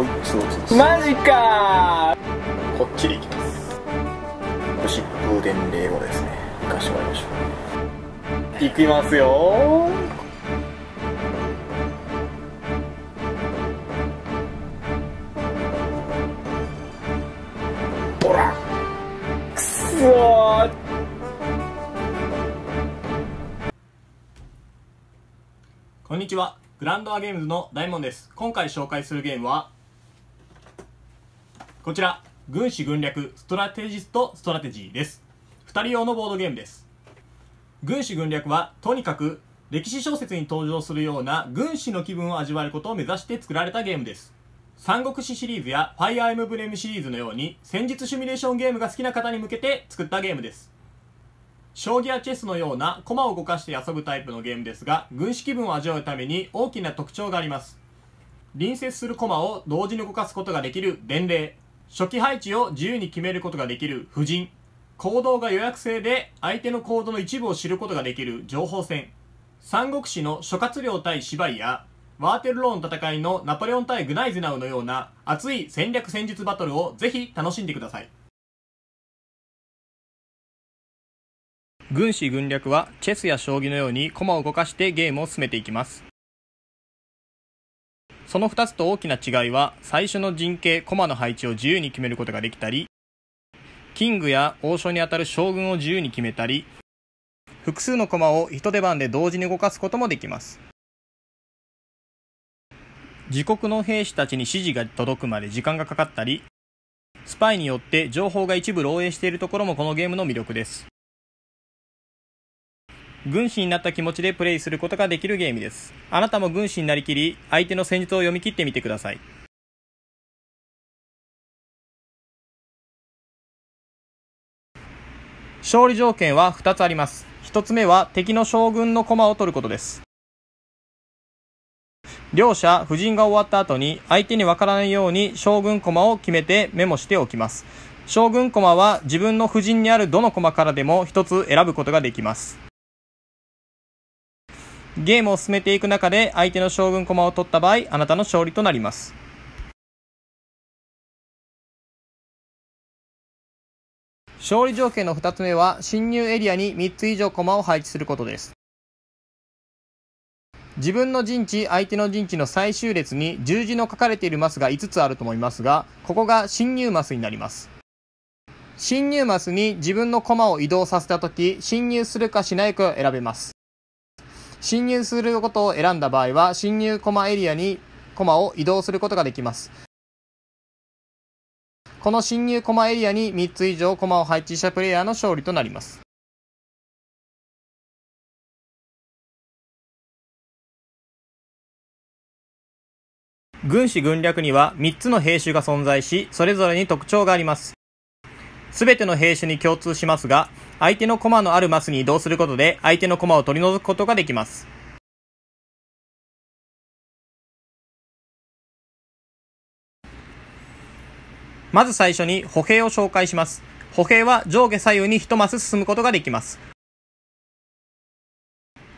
こいつをマジかこっちでいきます疾風伝令をですねいしいましょうきますよほらくそこんにちは。グランドアゲームズのダイモンです。今回紹介するゲームは、こちら、軍師軍略ストラテジストストラテジーです。2人用のボードゲームです。軍師軍略は、とにかく歴史小説に登場するような軍師の気分を味わえることを目指して作られたゲームです。三国志シリーズやファイアーエムブレムシリーズのように戦術シミュレーションゲームが好きな方に向けて作ったゲームです。将棋やチェスのような駒を動かして遊ぶタイプのゲームですが、軍師気分を味わうために大きな特徴があります。隣接する駒を同時に動かすことができる伝令。初期配置を自由に決めることができる布人行動が予約制で相手の行動の一部を知ることができる情報戦三国志の諸葛亮対芝居やワーテルローの戦いのナポレオン対グナイゼナウのような熱い戦略戦術バトルをぜひ楽しんでください軍師軍略はチェスや将棋のように駒を動かしてゲームを進めていきますその2つと大きな違いは、最初の陣形、駒の配置を自由に決めることができたり、キングや王将にあたる将軍を自由に決めたり、複数の駒を一手番で同時に動かすこともできます。自国の兵士たちに指示が届くまで時間がかかったり、スパイによって情報が一部漏洩しているところもこのゲームの魅力です。軍師になった気持ちでプレイすることができるゲームです。あなたも軍師になりきり、相手の戦術を読み切ってみてください。勝利条件は2つあります。1つ目は敵の将軍の駒を取ることです。両者、夫人が終わった後に相手にわからないように将軍駒を決めてメモしておきます。将軍駒は自分の夫人にあるどの駒からでも1つ選ぶことができます。ゲームを進めていく中で相手の将軍駒を取った場合、あなたの勝利となります。勝利条件の2つ目は、侵入エリアに3つ以上駒を配置することです。自分の陣地、相手の陣地の最終列に十字の書かれているマスが5つあると思いますが、ここが侵入マスになります。侵入マスに自分の駒を移動させたとき、侵入するかしないかを選べます。侵入することを選んだ場合は、侵入コマエリアにコマを移動することができます。この侵入コマエリアに3つ以上コマを配置したプレイヤーの勝利となります。軍師軍略には3つの兵種が存在し、それぞれに特徴があります。すべての兵種に共通しますが、相手の駒のあるマスに移動することで、相手の駒を取り除くことができます。まず最初に歩兵を紹介します。歩兵は上下左右に一マス進むことができます。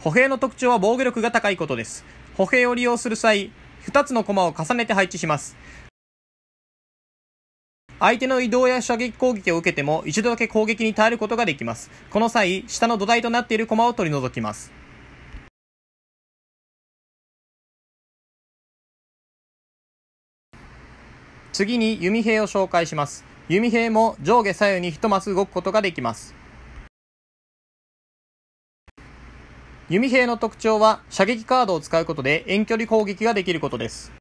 歩兵の特徴は防御力が高いことです。歩兵を利用する際、二つの駒を重ねて配置します。相手の移動や射撃攻撃を受けても一度だけ攻撃に耐えることができます。この際、下の土台となっている駒を取り除きます。次に弓兵を紹介します。弓兵も上下左右に一マス動くことができます。弓兵の特徴は射撃カードを使うことで遠距離攻撃ができることです。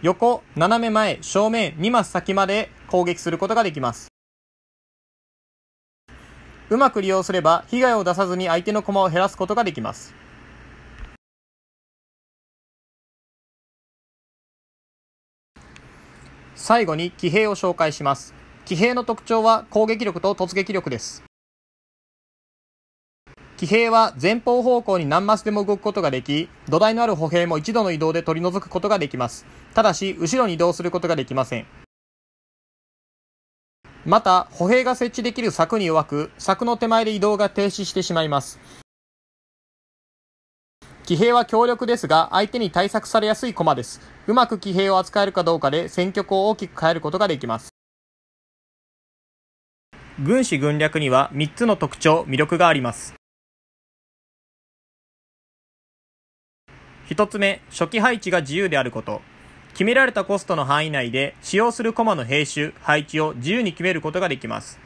横、斜め前、正面、2マス先まで攻撃することができます。うまく利用すれば被害を出さずに相手の駒を減らすことができます。最後に騎兵を紹介します。騎兵の特徴は攻撃力と突撃力です。騎兵は前方方向に何マスでも動くことができ、土台のある歩兵も一度の移動で取り除くことができます。ただし、後ろに移動することができません。また、歩兵が設置できる柵に弱く、柵の手前で移動が停止してしまいます。騎兵は強力ですが、相手に対策されやすい駒です。うまく騎兵を扱えるかどうかで戦局を大きく変えることができます。軍師軍略には3つの特徴、魅力があります。1つ目、初期配置が自由であること。決められたコストの範囲内で使用するコマの編集、配置を自由に決めることができます。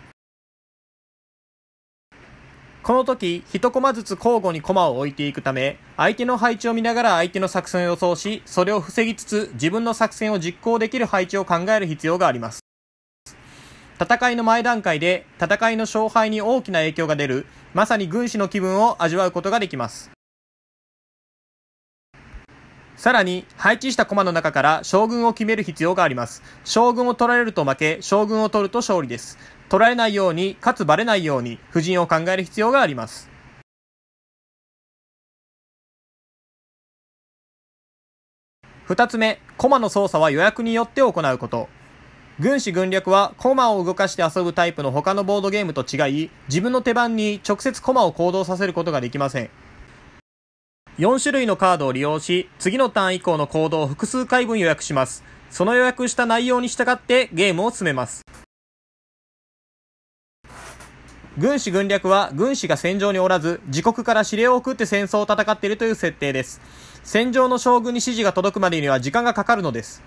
この時、1コマずつ交互にコマを置いていくため、相手の配置を見ながら相手の作戦を予想し、それを防ぎつつ自分の作戦を実行できる配置を考える必要があります。戦いの前段階で戦いの勝敗に大きな影響が出る、まさに軍師の気分を味わうことができます。さらに、配置した駒の中から将軍を決める必要があります。将軍を取られると負け、将軍を取ると勝利です。取られないように、かつバレないように、布陣を考える必要があります。二つ目、駒の操作は予約によって行うこと。軍師軍略は駒を動かして遊ぶタイプの他のボードゲームと違い、自分の手番に直接駒を行動させることができません。4種類のカードを利用し、次のターン以降の行動を複数回分予約します。その予約した内容に従ってゲームを進めます。軍師軍略は軍師が戦場におらず、自国から指令を送って戦争を戦っているという設定です。戦場の将軍に指示が届くまでには時間がかかるのです。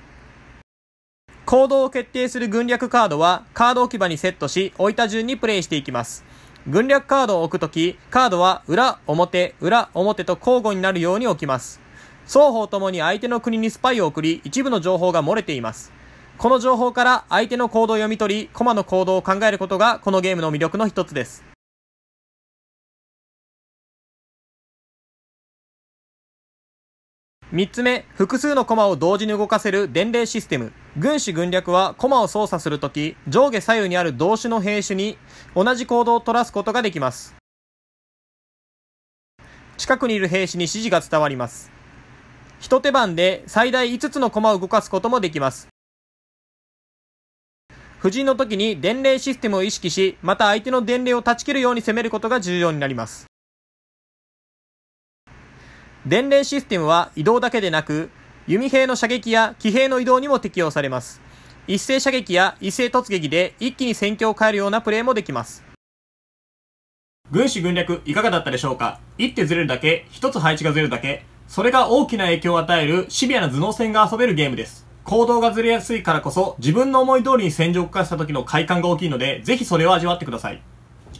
行動を決定する軍略カードは、カード置き場にセットし、置いた順にプレイしていきます。軍略カードを置くとき、カードは裏、表、裏、表と交互になるように置きます。双方ともに相手の国にスパイを送り、一部の情報が漏れています。この情報から相手の行動を読み取り、コマの行動を考えることがこのゲームの魅力の一つです。3つ目、複数の駒を同時に動かせる伝令システム。軍師軍略は駒を操作するとき、上下左右にある同種の兵種に同じ行動を取らすことができます。近くにいる兵士に指示が伝わります。一手番で最大5つの駒を動かすこともできます。布陣の時に伝令システムを意識し、また相手の伝令を断ち切るように攻めることが重要になります。伝令システムは移動だけでなく、弓兵の射撃や騎兵の移動にも適用されます。一斉射撃や一斉突撃で一気に戦況を変えるようなプレーもできます。軍師軍略いかがだったでしょうか一手ずれるだけ、一つ配置がずれるだけ、それが大きな影響を与えるシビアな頭脳戦が遊べるゲームです。行動がずれやすいからこそ自分の思い通りに戦場を動かした時の快感が大きいので、ぜひそれを味わってください。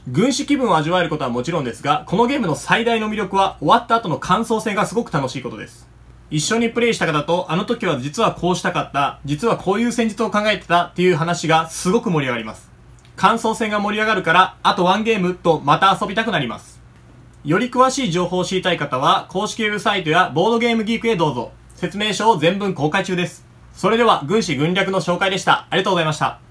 軍師気分を味わえることはもちろんですが、このゲームの最大の魅力は終わった後の感想戦がすごく楽しいことです。一緒にプレイした方と、あの時は実はこうしたかった、実はこういう戦術を考えてたっていう話がすごく盛り上がります。感想戦が盛り上がるから、あとワンゲームとまた遊びたくなります。より詳しい情報を知りたい方は、公式ウェブサイトやボードゲームギークへどうぞ。説明書を全文公開中です。それでは、軍師軍略の紹介でした。ありがとうございました。